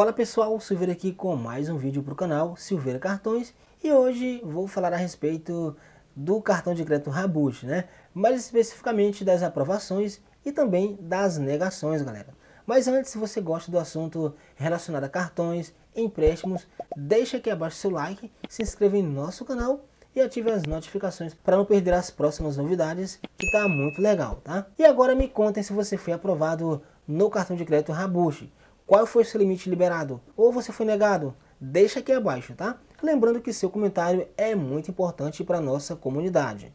Fala pessoal, Silveira aqui com mais um vídeo para o canal Silveira Cartões e hoje vou falar a respeito do cartão de crédito Rabut, né? Mais especificamente das aprovações e também das negações, galera. Mas antes, se você gosta do assunto relacionado a cartões, empréstimos, deixa aqui abaixo seu like, se inscreva em nosso canal e ative as notificações para não perder as próximas novidades, que tá muito legal, tá? E agora me contem se você foi aprovado no cartão de crédito Rabushi qual foi seu limite liberado ou você foi negado, deixa aqui abaixo, tá? Lembrando que seu comentário é muito importante para nossa comunidade.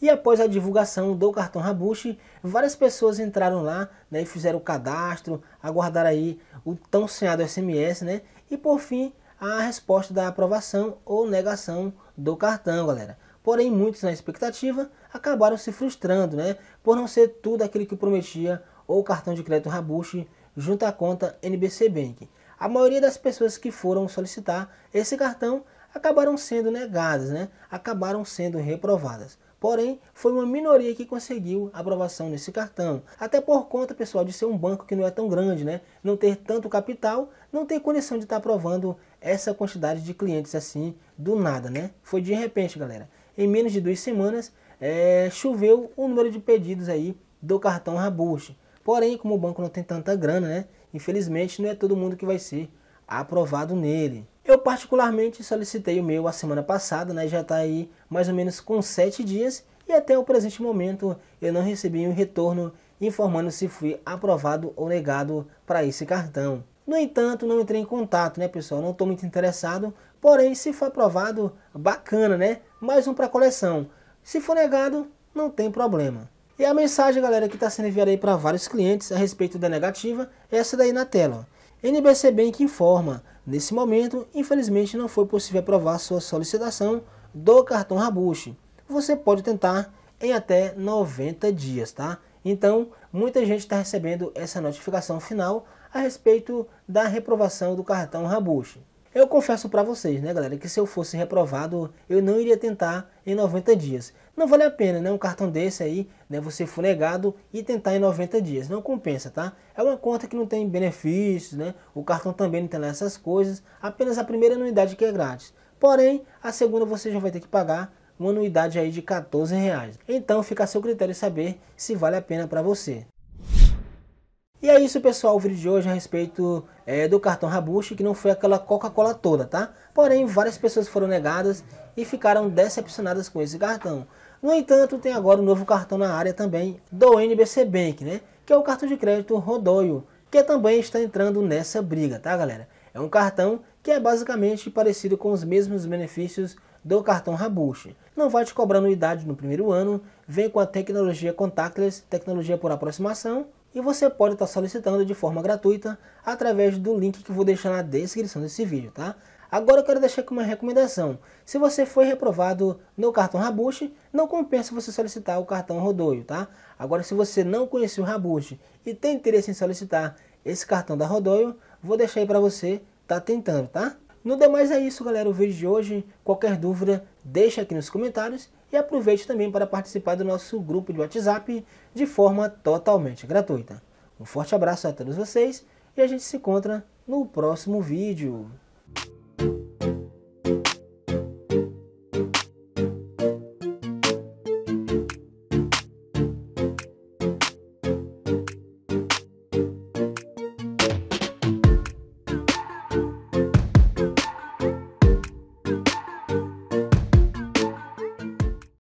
E após a divulgação do cartão Rabushi, várias pessoas entraram lá né, e fizeram o cadastro, aguardaram aí o tão sonhado SMS, né? E por fim, a resposta da aprovação ou negação do cartão, galera. Porém, muitos na expectativa acabaram se frustrando, né? Por não ser tudo aquilo que prometia ou cartão de crédito Rabushi junto à conta NBC Bank. A maioria das pessoas que foram solicitar esse cartão acabaram sendo negadas, né? acabaram sendo reprovadas. Porém, foi uma minoria que conseguiu aprovação nesse cartão. Até por conta, pessoal, de ser um banco que não é tão grande, né? Não ter tanto capital, não ter condição de estar tá aprovando essa quantidade de clientes assim do nada, né? Foi de repente, galera. Em menos de duas semanas, é, choveu o número de pedidos aí do cartão Rabush. Porém, como o banco não tem tanta grana, né? Infelizmente, não é todo mundo que vai ser aprovado nele. Eu particularmente solicitei o meu a semana passada, né? Já está aí mais ou menos com sete dias e até o presente momento eu não recebi um retorno informando se fui aprovado ou negado para esse cartão. No entanto, não entrei em contato, né, pessoal? Não estou muito interessado. Porém, se for aprovado, bacana, né? Mais um para coleção. Se for negado, não tem problema. E a mensagem, galera, que está sendo enviada aí para vários clientes a respeito da negativa é essa daí na tela. NBC Bank informa, nesse momento, infelizmente não foi possível aprovar sua solicitação do cartão Rabushi. Você pode tentar em até 90 dias, tá? Então, muita gente está recebendo essa notificação final a respeito da reprovação do cartão Rabushi. Eu confesso para vocês, né, galera, que se eu fosse reprovado, eu não iria tentar em 90 dias. Não vale a pena, né, um cartão desse aí, né, você for negado e tentar em 90 dias. Não compensa, tá? É uma conta que não tem benefícios, né? O cartão também não tem essas coisas, apenas a primeira anuidade que é grátis. Porém, a segunda você já vai ter que pagar uma anuidade aí de 14 reais. Então fica a seu critério saber se vale a pena para você. E é isso, pessoal, o vídeo de hoje a respeito é, do cartão Rabushi, que não foi aquela Coca-Cola toda, tá? Porém, várias pessoas foram negadas e ficaram decepcionadas com esse cartão. No entanto, tem agora um novo cartão na área também do NBC Bank, né? Que é o cartão de crédito Rodoio, que também está entrando nessa briga, tá, galera? É um cartão que é basicamente parecido com os mesmos benefícios do cartão Rabush. Não vai te cobrar anuidade no primeiro ano, vem com a tecnologia contactless, tecnologia por aproximação, e você pode estar tá solicitando de forma gratuita através do link que vou deixar na descrição desse vídeo, tá? Agora eu quero deixar aqui uma recomendação. Se você foi reprovado no cartão Rabuche, não compensa você solicitar o cartão Rodoio, tá? Agora se você não conheceu o Rabuche e tem interesse em solicitar esse cartão da Rodoio, vou deixar aí para você tá tentando, tá? No demais é isso, galera, o vídeo de hoje. Qualquer dúvida, deixa aqui nos comentários e aproveite também para participar do nosso grupo de WhatsApp de forma totalmente gratuita. Um forte abraço a todos vocês e a gente se encontra no próximo vídeo.